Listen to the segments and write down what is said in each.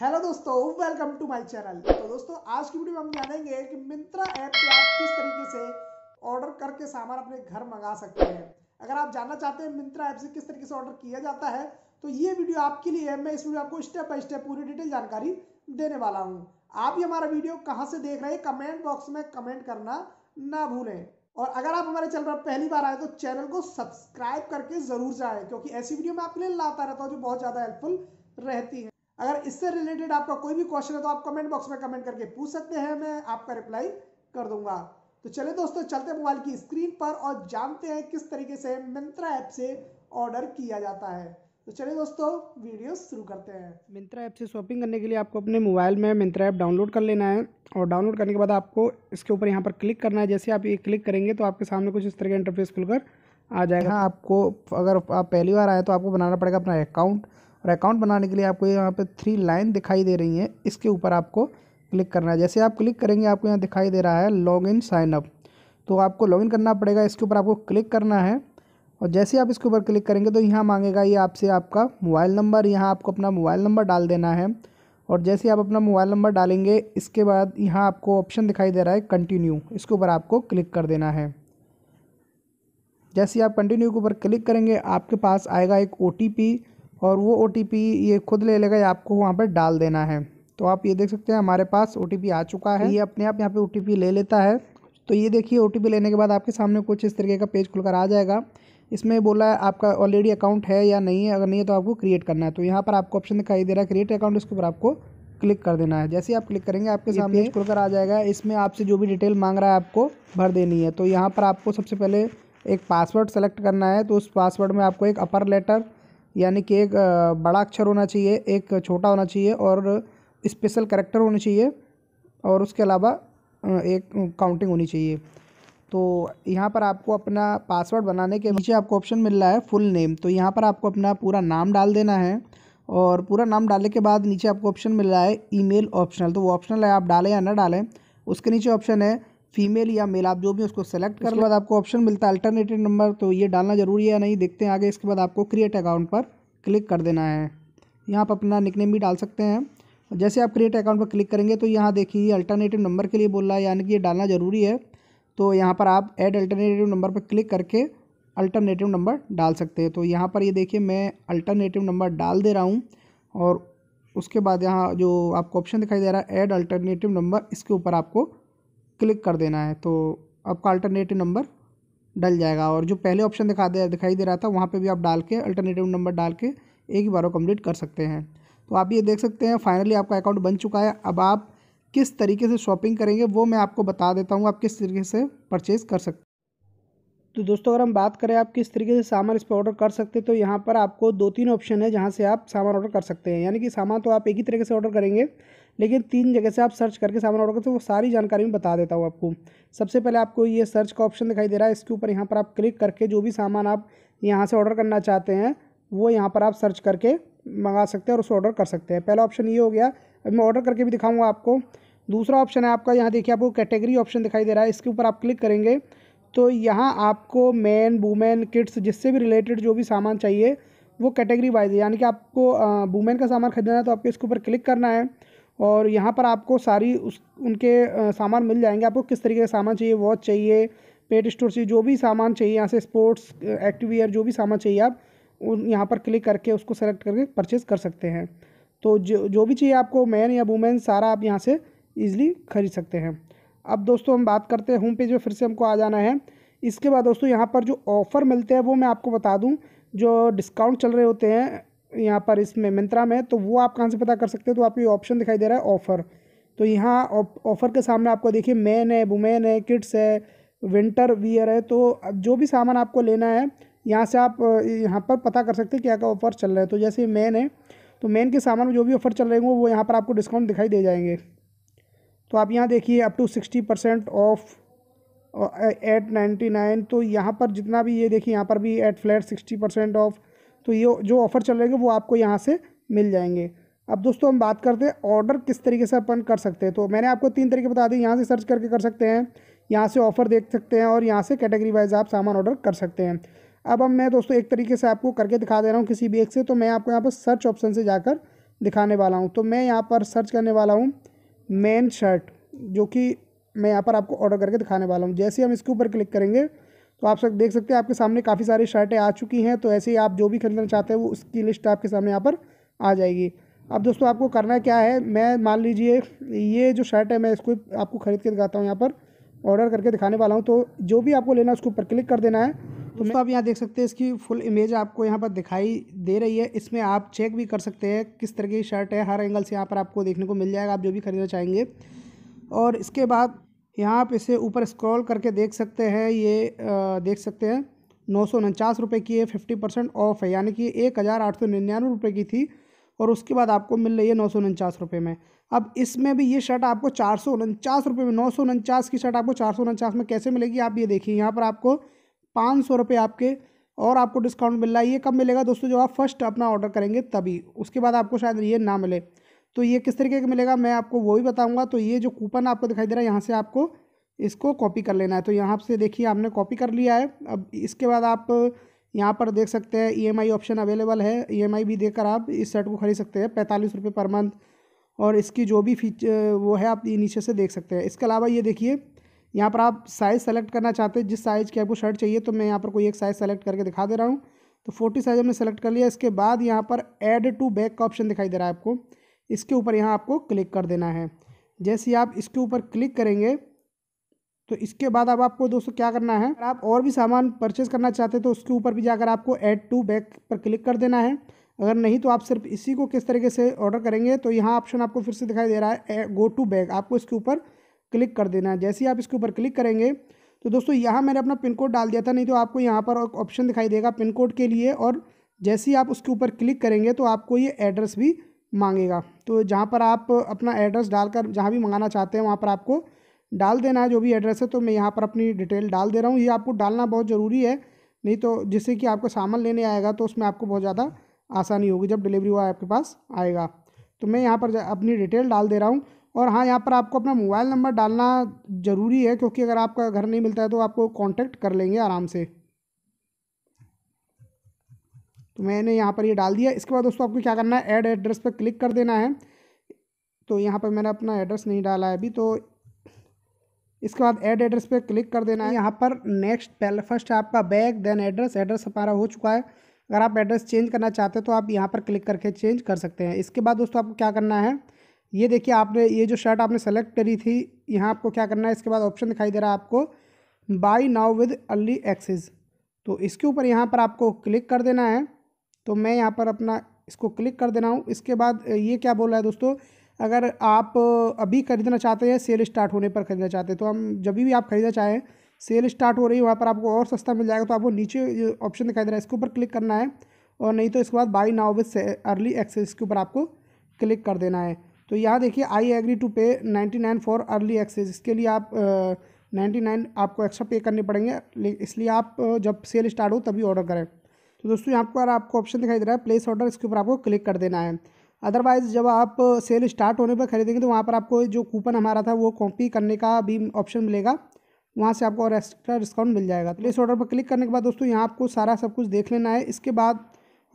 hello दोस्तों welcome to my channel तो दोस्तों आज की वीडियो में हम जानेंगे कि मिंत्रा ऐप पे आप किस तरीके से ऑर्डर करके सामान अपने घर मंगा सकते हैं अगर आप जानना चाहते हैं मिंत्रा ऐप से किस तरीके से ऑर्डर किया जाता है तो ये वीडियो आपके लिए है मैं इस वीडियो आपको स्टेप बाय स्टेप पूरी डिटेल जानकारी देने वाला हूँ आप ये हमारा वीडियो कहाँ से देख रहे हैं कमेंट बॉक्स में कमेंट करना ना भूलें और अगर आप हमारे चैनल पर पहली बार आए तो चैनल को सब्सक्राइब करके जरूर जाए क्योंकि ऐसी वीडियो मैं आपके लिए लाता रहता हूँ जो बहुत ज़्यादा हेल्पफुल रहती है अगर इससे रिलेटेड आपका कोई भी क्वेश्चन है तो आप कमेंट बॉक्स में कमेंट करके पूछ सकते हैं मैं आपका रिप्लाई कर दूंगा तो चले दोस्तों चलते मोबाइल की स्क्रीन पर और जानते हैं किस तरीके से मिंत्रा ऐप से ऑर्डर किया जाता है तो चलिए दोस्तों वीडियो शुरू करते हैं मिंत्रा ऐप से शॉपिंग करने के लिए आपको अपने मोबाइल में मिंत्रा ऐप डाउनलोड कर लेना है और डाउनलोड करने के बाद आपको इसके ऊपर यहाँ पर क्लिक करना है जैसे आप ये क्लिक करेंगे तो आपके सामने कुछ इस तरह का इंटरफेस खुलकर आ जाएगा हाँ आपको अगर आप पहली बार आए तो आपको बनाना पड़ेगा अपना अकाउंट और अकाउंट बनाने के लिए आपको यहाँ पर थ्री लाइन दिखाई दे रही हैं इसके ऊपर आपको क्लिक करना है जैसे आप क्लिक करेंगे आपको यहाँ दिखाई दे रहा है लॉग इन साइन अप तो आपको लॉगिन करना पड़ेगा इसके ऊपर आपको क्लिक करना है और जैसे आप इसके ऊपर क्लिक करेंगे तो यहाँ मांगेगा ये आपसे आपका मोबाइल नंबर यहाँ आपको अपना मोबाइल नंबर डाल देना है और जैसे आप अपना मोबाइल नंबर डालेंगे इसके बाद यहाँ आपको ऑप्शन दिखाई दे रहा है कंटिन्यू इसके ऊपर आपको क्लिक कर देना है जैसे आप कंटिन्यू के ऊपर क्लिक करेंगे आपके पास आएगा एक ओ और वो ओ ये खुद ले लेगा या आपको वहाँ पर डाल देना है तो आप ये देख सकते हैं हमारे पास ओ आ चुका है ये अपने आप यहाँ पे ओ ले लेता है तो ये देखिए ओ लेने के बाद आपके सामने कुछ इस तरीके का पेज खुलकर आ जाएगा इसमें बोला है आपका ऑलरेडी अकाउंट है या नहीं है अगर नहीं है तो आपको क्रिएट करना है तो यहाँ पर आपको ऑप्शन दिखाई दे रहा है क्रिएट अकाउंट इसके ऊपर आपको क्लिक कर देना है जैसे ही आप क्लिक करेंगे आपके सामने पेज खुलकर आ जाएगा इसमें आपसे जो भी डिटेल मांग रहा है आपको भर देनी है तो यहाँ पर आपको सबसे पहले एक पासवर्ड सेलेक्ट करना है तो उस पासवर्ड में आपको एक अपर लेटर यानी कि एक बड़ा अक्षर होना चाहिए एक छोटा होना चाहिए और स्पेशल करेक्टर होना चाहिए और उसके अलावा एक काउंटिंग होनी चाहिए तो यहाँ पर आपको अपना पासवर्ड बनाने के नीचे आपको ऑप्शन मिल रहा है फुल नेम तो यहाँ पर आपको अपना पूरा नाम डाल देना है और पूरा नाम डालने के बाद नीचे आपको ऑप्शन मिल रहा है ईमेल ऑप्शनल तो वो ऑप्शनल है आप डालें या ना डालें उसके नीचे ऑप्शन है फीमेल या मेल आप जो भी उसको सेलेक्ट कर बाद आपको ऑप्शन मिलता है अल्टरनेटिव नंबर तो ये डालना ज़रूरी है या नहीं देखते हैं आगे इसके बाद आपको क्रिएट अकाउंट पर क्लिक कर देना है यहाँ आप अपना निकनेम भी डाल सकते हैं जैसे आप क्रिएट अकाउंट पर क्लिक करेंगे तो यहाँ देखिए अल्टरनेटिव नंबर के लिए बोल रहा है यानी कि ये डालना ज़रूरी है तो यहाँ पर आप एड अल्टरनेटिव नंबर पर क्लिक करके अल्टरनेटिव नंबर डाल सकते हैं तो यहाँ पर ये देखिए मैं अल्टरनेटिव नंबर डाल दे रहा हूँ और उसके बाद यहाँ जो आपको ऑप्शन दिखाई दे रहा है ऐड अल्टरनेटिव नंबर इसके ऊपर आपको क्लिक कर देना है तो आपका अल्टरनेटिव नंबर डल जाएगा और जो पहले ऑप्शन दिखा दे दिखाई दे रहा था वहाँ पे भी आप डाल के अल्टरनेटिव नंबर डाल के एक ही बार वो कम्प्लीट कर सकते हैं तो आप ये देख सकते हैं फाइनली आपका अकाउंट बन चुका है अब आप किस तरीके से शॉपिंग करेंगे वो मैं आपको बता देता हूँ आप किस तरीके से परचेज़ कर सकते तो दोस्तों अगर हम बात करें आप किस तरीके से सामान इस पर ऑर्डर कर सकते हैं तो यहाँ पर आपको दो तीन ऑप्शन है जहाँ से आप सामान ऑर्डर कर सकते हैं यानी कि सामान तो आप एक ही तरीके से ऑर्डर करेंगे लेकिन तीन जगह से आप सर्च करके सामान ऑर्डर करते हो वो सारी जानकारी मैं बता देता हूँ आपको सबसे पहले आपको ये सर्च का ऑप्शन दिखाई दे रहा है इसके ऊपर यहाँ पर आप क्लिक करके जो भी सामान आप यहाँ से ऑर्डर करना चाहते हैं वो यहाँ पर आप सर्च करके मंगा सकते हैं और उसे ऑर्डर कर सकते हैं पहला ऑप्शन ये हो गया अब मैं ऑर्डर करके भी दिखाऊंगा आपको दूसरा ऑप्शन है आपका यहाँ देखिए आपको कैटेगरी ऑप्शन दिखाई दे रहा है इसके ऊपर आप क्लिक करेंगे तो यहाँ आपको मैन वूमेन किड्स जिससे भी रिलेटेड जो भी सामान चाहिए वो कैटेगरी वाइज है यानी कि आपको वूमेन का सामान खरीदना है तो आपको इसके ऊपर क्लिक करना है और यहाँ पर आपको सारी उस उनके सामान मिल जाएंगे आपको किस तरीके का सामान चाहिए वॉच चाहिए पेट स्टोर से जो भी सामान चाहिए यहाँ से स्पोर्ट्स एक्टिवियर जो भी सामान चाहिए आप उन यहाँ पर क्लिक करके उसको सेलेक्ट करके परचेज़ कर सकते हैं तो जो जो भी चाहिए आपको मैन या वुमेन सारा आप यहाँ से ईजिली खरीद सकते हैं अब दोस्तों हम बात करते हैं होम पेज में फिर से हमको आ जाना है इसके बाद दोस्तों यहाँ पर जो ऑफ़र मिलते हैं वो मैं आपको बता दूँ जो डिस्काउंट चल रहे होते हैं यहाँ पर इसमें मिंत्रा में तो वो आप कहाँ से पता कर सकते हो तो आपको ये ऑप्शन दिखाई दे रहा है ऑफ़र तो यहाँ ऑफ़र के सामने आपको देखिए मैन है वुमेन है किड्स है विंटर वियर है तो जो भी सामान आपको लेना है यहाँ से आप यहाँ पर पता कर सकते हैं क्या क्या ऑफ़र चल रहे हैं तो जैसे मैन है तो मैन के सामान में जो भी ऑफ़र चल रहे हैं वो यहाँ पर आपको डिस्काउंट दिखाई दे जाएंगे तो आप यहाँ देखिए up to sixty percent off at ninety nine तो यहाँ पर जितना भी ये देखिए यहाँ पर भी at flat sixty percent off तो ये जो ऑफ़र चल रहे वो आपको यहाँ से मिल जाएंगे अब दोस्तों हम बात करते हैं ऑर्डर किस तरीके से अपन कर सकते हैं तो मैंने आपको तीन तरीके बता दिए यहाँ से सर्च करके कर सकते हैं यहाँ से ऑफ़र देख सकते हैं और यहाँ से कैटेगरी वाइज आप सामान ऑर्डर कर सकते हैं अब हम मैं दोस्तों एक तरीके से आपको करके दिखा दे रहा हूँ किसी भी एक से तो मैं आपको यहाँ पर सर्च ऑप्शन से जाकर दिखाने वाला हूँ तो मैं यहाँ पर सर्च करने वाला हूँ मेन शर्ट जो कि मैं यहाँ पर आपको ऑर्डर करके दिखाने वाला हूँ जैसे हम इसके ऊपर क्लिक करेंगे तो आप सब देख सकते हैं आपके सामने काफ़ी सारी शर्टें आ चुकी हैं तो ऐसे ही आप जो भी खरीदना चाहते हैं वो उसकी लिस्ट आपके सामने यहाँ पर आ जाएगी अब दोस्तों आपको करना क्या है मैं मान लीजिए ये जो शर्ट है मैं इसको आपको ख़रीद के दिखाता हूँ यहाँ पर ऑर्डर करके दिखाने वाला हूँ तो जो भी आपको लेना है उसके ऊपर क्लिक कर देना है तो दोस्तों आप यहाँ देख सकते हैं इसकी फुल इमेज आपको यहाँ पर दिखाई दे रही है इसमें आप चेक भी कर सकते हैं किस तरह की शर्ट है हर एंगल से यहाँ पर आपको देखने को मिल जाएगा आप जो भी खरीदना चाहेंगे और इसके बाद यहाँ आप इसे ऊपर स्क्रॉल करके देख सकते हैं ये आ, देख सकते हैं नौ सौ उनचास रुपये की ये फिफ्टी परसेंट ऑफ है यानी कि एक हज़ार आठ सौ निन्यानवे रुपये की थी और उसके बाद आपको मिल रही है नौ सौ उनचास रुपये में अब इसमें भी ये शर्ट आपको चार सौ उनचास रुपये में नौ सौ उनचास की शर्ट आपको चार सौ उनचास में कैसे मिलेगी आप ये देखिए यहाँ पर आपको पाँच सौ रुपये आपके और आपको डिस्काउंट मिल रहा है ये कब मिलेगा दोस्तों जब आप फर्स्ट अपना ऑर्डर करेंगे तभी उसके बाद आपको शायद ये ना मिले तो ये किस तरीके का मिलेगा मैं आपको वो भी बताऊँगा तो ये जो कूपन आपको दिखाई दे रहा है यहाँ से आपको इसको कॉपी कर लेना है तो यहाँ से देखिए आपने कॉपी कर लिया है अब इसके बाद आप यहाँ पर देख सकते हैं ईएमआई e ऑप्शन अवेलेबल है ईएमआई e भी देकर आप इस शर्ट को खरीद सकते हैं पैंतालीस रुपये पर मंथ और इसकी जो भी फीच वो है आप नीचे से देख सकते हैं इसके अलावा ये देखिए यहाँ पर आप साइज़ सेलेक्ट करना चाहते हैं जिस साइज़ की आपको शर्ट चाहिए तो मैं यहाँ पर कोई एक साइज़ सेलेक्ट करके दिखा दे रहा हूँ तो फोर्टी साइज़ हमने सेलेक्ट कर लिया इसके बाद यहाँ पर एड टू बैक का ऑप्शन दिखाई दे रहा है आपको इसके ऊपर यहाँ आपको क्लिक कर देना है जैसे आप इसके ऊपर क्लिक करेंगे तो इसके बाद अब आपको दोस्तों क्या करना है अगर आप और भी सामान परचेज़ करना चाहते हैं तो उसके ऊपर भी जाकर आपको ऐड टू बैक पर क्लिक कर देना है अगर नहीं तो आप सिर्फ इसी को किस तरीके से ऑर्डर करेंगे तो यहाँ ऑप्शन आपको फिर से दिखाई दे रहा है गो टू बैग आपको इसके ऊपर क्लिक कर देना है जैसे ही आप इसके ऊपर क्लिक करेंगे तो दोस्तों यहाँ मैंने अपना पिन कोड डाल दिया था नहीं तो आपको यहाँ पर ऑप्शन दिखाई देगा पिन कोड के लिए और जैसे ही आप उसके ऊपर क्लिक करेंगे तो आपको ये एड्रेस भी मांगेगा तो जहाँ पर आप अपना एड्रेस डालकर जहाँ भी मंगाना चाहते हैं वहाँ पर आपको डाल देना है जो भी एड्रेस है तो मैं यहाँ पर अपनी डिटेल डाल दे रहा हूँ ये आपको डालना बहुत ज़रूरी है नहीं तो जिससे कि आपको सामान लेने आएगा तो उसमें आपको बहुत ज़्यादा आसानी होगी जब डिलीवरी बॉय आपके पास आएगा तो मैं यहाँ पर अपनी डिटेल डाल दे रहा हूँ और हाँ यहाँ पर आपको अपना मोबाइल नंबर डालना ज़रूरी है क्योंकि अगर आपका घर नहीं मिलता है तो आपको कॉन्टैक्ट कर लेंगे आराम से तो मैंने यहाँ पर ये डाल दिया इसके बाद दोस्तों आपको क्या करना है ऐड एड्रेस पर क्लिक कर देना है तो यहाँ पर मैंने अपना एड्रेस नहीं डाला है अभी तो इसके बाद ऐड एड्रेस पर क्लिक कर देना है यहाँ पर नेक्स्ट पहले फर्स्ट आपका बैग देन एड्रेस एड्रेस हमारा हो चुका है अगर आप एड्रेस चेंज करना चाहते हैं तो आप यहाँ पर क्लिक करके चेंज कर सकते हैं इसके बाद दोस्तों आपको क्या करना है ये देखिए आपने ये जो शर्ट आपने सेलेक्ट करी थी यहाँ आपको क्या करना है इसके बाद ऑप्शन दिखाई दे रहा है आपको buy now with early access तो इसके ऊपर यहाँ पर आपको क्लिक कर देना है तो मैं यहाँ पर अपना इसको क्लिक कर देना हूँ इसके बाद ये क्या बोल रहा है दोस्तों अगर आप अभी ख़रीदना चाहते हैं सेल स्टार्ट होने पर ख़रीदना चाहते हैं तो हम जब भी आप ख़रीदना चाहें सेल स्टार्ट हो रही है वहाँ पर आपको और सस्ता मिल जाएगा तो आपको नीचे ऑप्शन दिखाई दे रहा है इसके ऊपर क्लिक करना है और नहीं तो इसके बाद buy now with early access के ऊपर आपको क्लिक कर देना है तो यहाँ देखिए I agree to pay ninety nine for early access इसके लिए आप नाइन्टी नाइन आपको एक्स्ट्रा पे करने पड़ेंगे इसलिए आप जब सेल स्टार्ट हो तभी ऑर्डर करें तो दोस्तों यहाँ पर आपको ऑप्शन दिखाई दे रहा है प्लेस ऑर्डर इसके ऊपर आपको क्लिक कर देना है अदरवाइज़ जब आप सेल स्टार्ट होने पर खरीदेंगे तो वहाँ पर आपको जो कूपन हमारा था वो कॉपी करने का भी ऑप्शन मिलेगा वहाँ से आपको और एक्स्ट्रा डिस्काउंट मिल जाएगा प्लेस ऑर्डर पर क्लिक करने के बाद दोस्तों यहाँ आपको सारा सब कुछ देख लेना है इसके बाद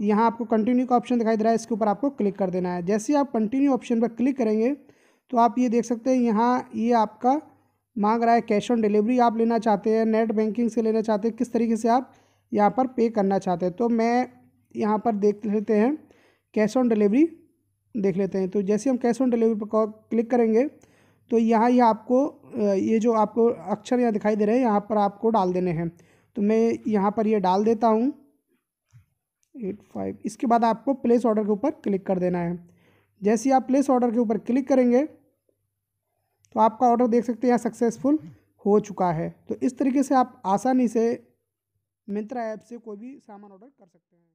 यहाँ आपको कंटिन्यू का ऑप्शन दिखाई दे रहा है इसके ऊपर आपको क्लिक कर देना है जैसे आप कंटिन्यू ऑप्शन पर क्लिक करेंगे तो आप ये देख सकते हैं यहाँ ये आपका मांग रहा है कैश ऑन डिलीवरी आप लेना चाहते हैं नेट बैंकिंग से लेना चाहते हैं किस तरीके से आप यहाँ पर पे करना चाहते हैं तो मैं यहाँ पर देख लेते हैं कैश ऑन डिलीवरी देख लेते हैं तो जैसे हम कैश ऑन डिलीवरी पर क्लिक करेंगे तो यहाँ ये यह आपको ये जो आपको अक्षर यहाँ दिखाई दे रहे हैं यहाँ पर आपको डाल देने हैं तो मैं यहाँ पर ये यह डाल देता हूँ एट फाइव इसके बाद आपको प्लेस ऑर्डर के ऊपर क्लिक कर देना है जैसे आप प्लेस ऑर्डर के ऊपर क्लिक करेंगे तो आपका ऑर्डर देख सकते हैं यहाँ सक्सेसफुल हो चुका है तो इस तरीके से आप आसानी से मिंत्रा ऐप से कोई भी सामान ऑर्डर कर सकते हैं